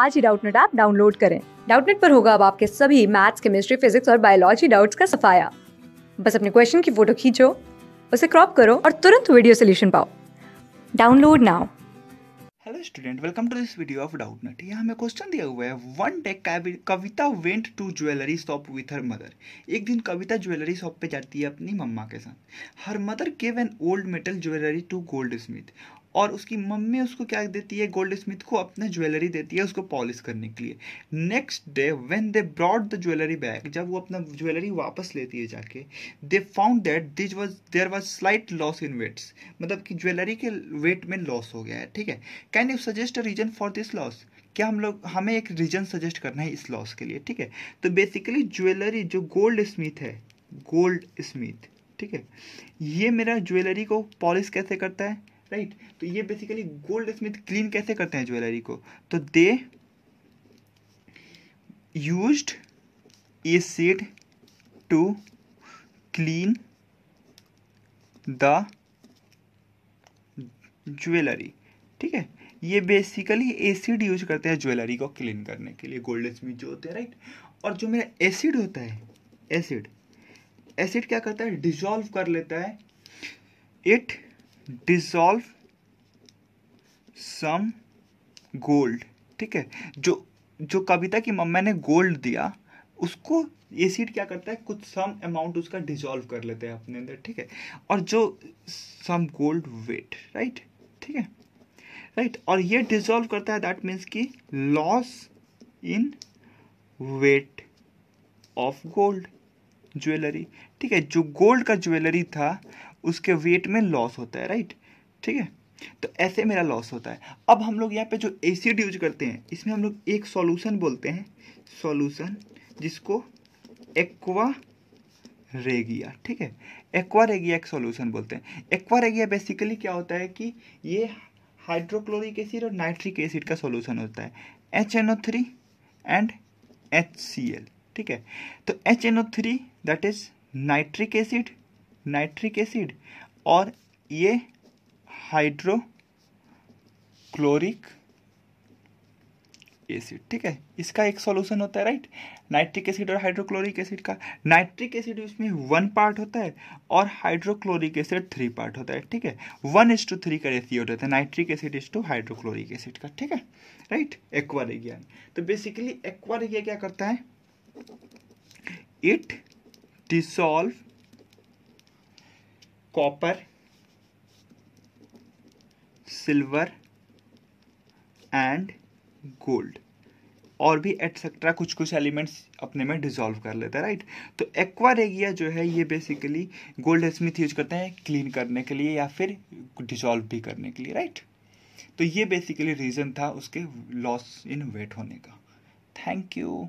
आज ही Doubtnut app download करें डाउटनेट पर होगा अब आपके सभी मैथ्स केमिस्ट्री फिजिक्स और बायोलॉजी डाउट्स का सफाया बस अपने क्वेश्चन की फोटो खींचो उसे क्रॉप करो और तुरंत वीडियो सोल्यूशन पाओ download now hello student welcome to this video of Doubtnut यहाँ हमें क्वेश्चन दिया हुआ है one day Kavita went to jewellery shop with her mother एक दिन कविता ज्वेलरी शॉप पे जाती है अपनी मम्मा के साथ her mother gave an old metal jewellery to gold smith और उसकी मम्मी उसको क्या देती है गोल्ड स्मिथ को अपना ज्वेलरी देती है उसको पॉलिश करने के लिए next day when they brought the jewellery back जब वो अपना ज्वेलरी वापस लेती है जाके they found that this was there was slight loss in weights मतलब कि ज्वेलरी के वेट में लॉस हो गया है ठीक है can you suggest a reason for this loss क्या हम लोग हमें एक रीजन सजेस्ट करना है इस लॉस के लिए ठीक है तो बेसिकली ज्वेलरी जो गोल्ड स्मिथ है गोल्ड स्मिथ ठीक है ये मेरा ज्वेलरी को पॉलिश कैसे करता है राइट तो ये बेसिकली गोल्ड स्मिथ क्लीन कैसे करते हैं ज्वेलरी को तो they use acid to clean the jewellery ठीक है ये बेसिकली एसिड यूज करते हैं ज्वेलरी को क्लीन करने के लिए गोल्ड स्मिथ जो होते हैं राइट और जो मेरा एसिड होता है एसिड एसिड क्या करता है डिजोल्व कर लेता है इट डिसॉल्व सम गोल्ड ठीक है जो जो कविता की मम्मा ने गोल्ड दिया उसको एसिड क्या करता है कुछ सम अमाउंट उसका डिजॉल्व कर लेते हैं अपने अंदर ठीक है और जो सम गोल्ड वेट राइट ठीक है राइट और ये डिजोल्व करता है दैट मीन्स कि loss in weight of gold jewellery ठीक है जो गोल्ड का ज्वेलरी था उसके वेट में लॉस होता है राइट ठीक है तो ऐसे मेरा लॉस होता है अब हम लोग यहाँ पे जो एसिड यूज करते हैं इसमें हम लोग एक सॉल्यूशन बोलते हैं सॉल्यूशन जिसको एक्वा रेगिया ठीक है एक्वा रेगिया एक सॉल्यूशन बोलते हैं एक्वा रेगिया बेसिकली क्या होता है कि ये हाइड्रोक्लोरिक एसिड और नाइट्रिक एसिड का सॉल्यूशन होता है H N O three and H C L ठीक है तो H N O three that is nitric acid nitric acid और ये हाइड्रोक्लोरिक एसिड ठीक है इसका एक सॉल्यूशन होता है राइट नाइट्रिक एसिड और हाइड्रोक्लोरिक एसिड का नाइट्रिक एसिड इसमें वन पार्ट होता है और हाइड्रोक्लोरिक एसिड थ्री पार्ट होता है ठीक है वन इज टू थ्री का रेसियो होता है nitric acid is to hydrochloric acid का ठीक है राइट एक्वारेगिया तो बेसिकली एक्वारेगिया क्या करता है it dissolve copper silver and gold और भी एटसेट्रा कुछ कुछ एलिमेंट्स अपने में डिजोल्व कर लेते हैं राइट तो एक्वा रेगिया जो है ये बेसिकली गोल्ड स्मिथ यूज करते हैं क्लीन करने के लिए या फिर डिजोल्व भी करने के लिए राइट तो ये बेसिकली रीज़न था उसके लॉस इन वेट होने का थैंक यू